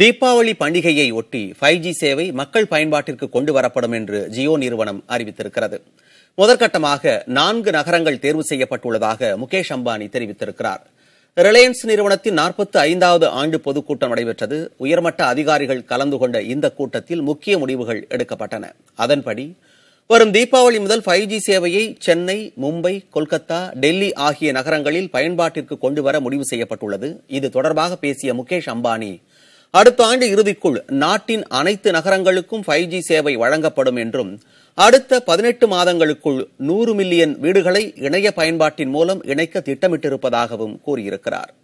தீபாவளி பண்டிகையை ஒட்டி five G சேவை மக்கள் பயன்பாட்டிற்கு கொண்டு வரப்படும் என்று ஜியோ நிறுவனம் அறிவித்திருக்கிறது முதற்கட்டமாக நான்கு நகரங்கள் தேர்வு செய்யப்பட்டுள்ளதாக முகேஷ் அம்பானி தெரிவித்திருக்கிறார் ரிலையன்ஸ் நிறுவனத்தின் நாற்பத்தி ஐந்தாவது ஆண்டு பொதுக்கூட்டம் நடைபெற்றது உயர்மட்ட அதிகாரிகள் கலந்து கொண்ட இந்த கூட்டத்தில் முக்கிய முடிவுகள் எடுக்கப்பட்டன அதன்படி வரும் தீபாவளி முதல் ஃபைவ் ஜி சேவையை சென்னை மும்பை கொல்கத்தா டெல்லி ஆகிய நகரங்களில் பயன்பாட்டிற்கு கொண்டுவர முடிவு செய்யப்பட்டுள்ளது இது தொடர்பாக பேசிய முகேஷ் அம்பானி அடுத்த ஆண்டு இறுதிக்குள் நாட்டின் அனைத்து நகரங்களுக்கும் ஃபைவ் ஜி சேவை வழங்கப்படும் என்றும் அடுத்த பதினெட்டு மாதங்களுக்குள் நூறு மில்லியன் வீடுகளை இணைய பயன்பாட்டின் மூலம் இணைக்க திட்டமிட்டிருப்பதாகவும் கூறியிருக்கிறார்